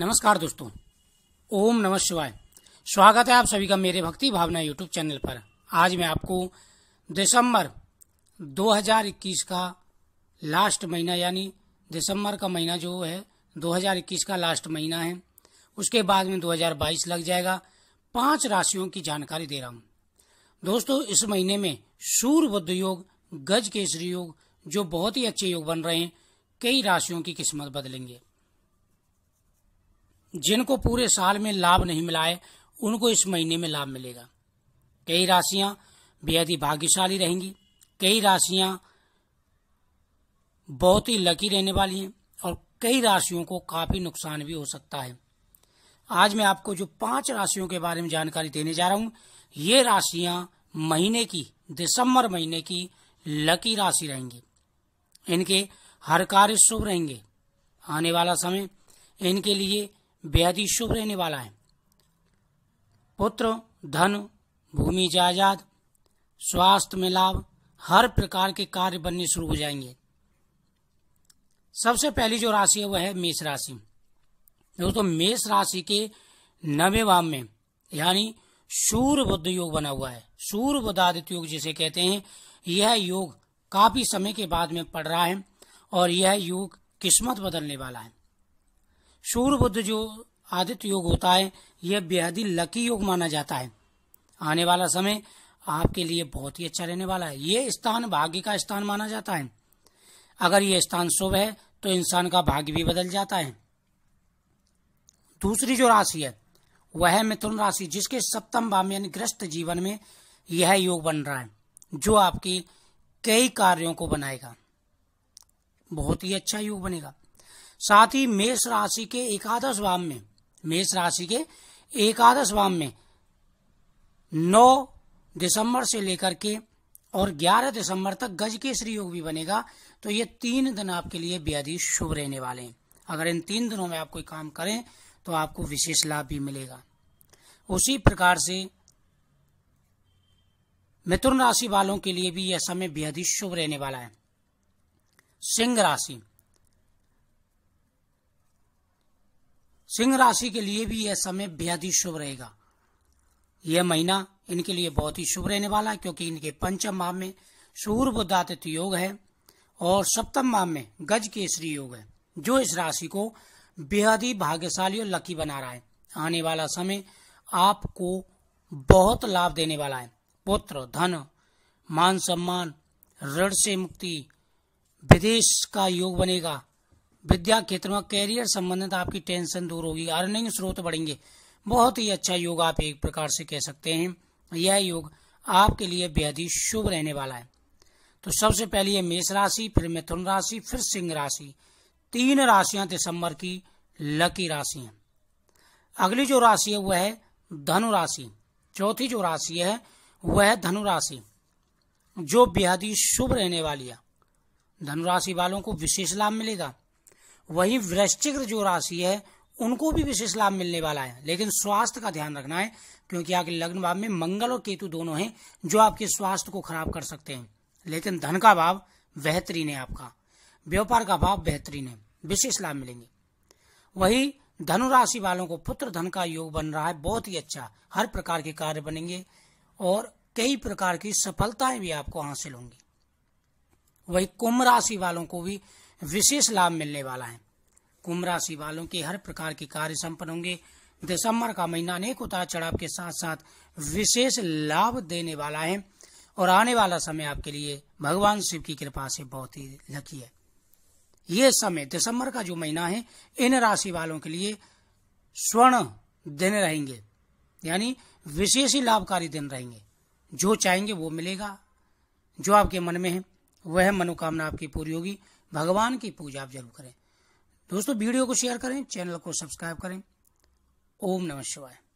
नमस्कार दोस्तों ओम नमः शिवाय स्वागत है आप सभी का मेरे भक्ति भावना यूट्यूब चैनल पर आज मैं आपको दिसंबर 2021 का लास्ट महीना यानी दिसंबर का महीना जो है 2021 का लास्ट महीना है उसके बाद में 2022 लग जाएगा पांच राशियों की जानकारी दे रहा हूं दोस्तों इस महीने में सूर्य बुद्ध योग गज केसरी योग जो बहुत ही अच्छे योग बन रहे हैं कई राशियों की किस्मत बदलेंगे जिनको पूरे साल में लाभ नहीं मिला है उनको इस महीने में लाभ मिलेगा कई राशियां बेहद ही भाग्यशाली रहेंगी कई राशियां बहुत ही लकी रहने वाली हैं और कई राशियों को काफी नुकसान भी हो सकता है आज मैं आपको जो पांच राशियों के बारे में जानकारी देने जा रहा हूं ये राशियां महीने की दिसंबर महीने की लकी राशि रहेंगी इनके हर कार्य शुभ रहेंगे आने वाला समय इनके लिए बेहद ही शुभ रहने वाला है पुत्र धन भूमि जायदाद स्वास्थ्य में लाभ हर प्रकार के कार्य बनने शुरू हो जाएंगे सबसे पहली जो राशि है वह है मेष राशि दोस्तों मेष राशि के नवे भाव में यानी सूर्य बुद्ध योग बना हुआ है सूर्य बुद्धादित्य योग जिसे कहते हैं यह योग काफी समय के बाद में पड़ रहा है और यह योग किस्मत बदलने वाला है सूर्य बुद्ध जो आदित्य योग होता है यह बेहद ही लकी योग माना जाता है आने वाला समय आपके लिए बहुत ही अच्छा रहने वाला है ये स्थान भाग्य का स्थान माना जाता है अगर ये स्थान शुभ है तो इंसान का भाग्य भी बदल जाता है दूसरी जो राशि है वह है मिथुन राशि जिसके सप्तम भाव यानी ग्रस्त जीवन में यह योग बन रहा है जो आपकी कई कार्यों को बनाएगा बहुत ही अच्छा योग बनेगा साथ ही मेष राशि के एकादश भाव में मेष राशि के एकादश भाव में 9 दिसंबर से लेकर के और 11 दिसंबर तक गज के श्री योग भी बनेगा तो ये तीन दिन आपके लिए बेहद ही शुभ रहने वाले हैं अगर इन तीन दिनों में आप कोई काम करें तो आपको विशेष लाभ भी मिलेगा उसी प्रकार से मिथुन राशि वालों के लिए भी यह समय बेहद ही शुभ रहने वाला है सिंह राशि सिंह राशि के लिए भी यह समय बेहद ही शुभ रहेगा यह महीना इनके लिए बहुत ही शुभ रहने वाला है क्योंकि इनके पंचम माह में सूर्य बुद्धातिथ योग है और सप्तम माह में गज केसरी योग है जो इस राशि को बेहद ही भाग्यशाली और लकी बना रहा है आने वाला समय आपको बहुत लाभ देने वाला है पुत्र धन मान सम्मान ऋण से मुक्ति विदेश का योग बनेगा विद्या क्षेत्र में कैरियर संबंधित आपकी टेंशन दूर होगी अर्निंग स्रोत बढ़ेंगे बहुत ही अच्छा योग आप एक प्रकार से कह सकते हैं यह योग आपके लिए बेहद ही शुभ रहने वाला है तो सबसे पहले ये मेष राशि फिर मिथुन राशि फिर सिंह राशि तीन राशियां दिसंबर की लकी राशि है अगली जो राशि है वह है धनु राशि चौथी जो राशि है वह है धनु राशि जो बेहद ही शुभ रहने वाली है धनु राशि वालों को विशेष लाभ मिलेगा वही वृश्चिक जो राशि है उनको भी विशेष लाभ मिलने वाला है लेकिन स्वास्थ्य का ध्यान रखना है क्योंकि आपके लग्न भाव में मंगल और केतु दोनों हैं जो आपके स्वास्थ्य को खराब कर सकते हैं लेकिन धन का भाव बेहतरीन है आपका व्यापार का भाव बेहतरीन है विशेष लाभ मिलेंगे वही धनु राशि वालों को पुत्र धन का योग बन रहा है बहुत ही अच्छा हर प्रकार के कार्य बनेंगे और कई प्रकार की सफलताएं भी आपको हासिल होंगी वही कुंभ राशि वालों को भी विशेष लाभ मिलने वाला है कुंभ राशि वालों के हर प्रकार के कार्य संपन्न होंगे दिसंबर का महीना अनेक उतार चढ़ाव के साथ साथ विशेष लाभ देने वाला है और आने वाला समय आपके लिए भगवान शिव की कृपा से बहुत ही लकी है ये समय दिसंबर का जो महीना है इन राशि वालों के लिए स्वर्ण दिन रहेंगे यानी विशेष ही लाभकारी दिन रहेंगे जो चाहेंगे वो मिलेगा जो आपके मन में है वह मनोकामना आपकी पूरी होगी भगवान की पूजा आप जरूर करें दोस्तों वीडियो को शेयर करें चैनल को सब्सक्राइब करें ओम नमः शिवाय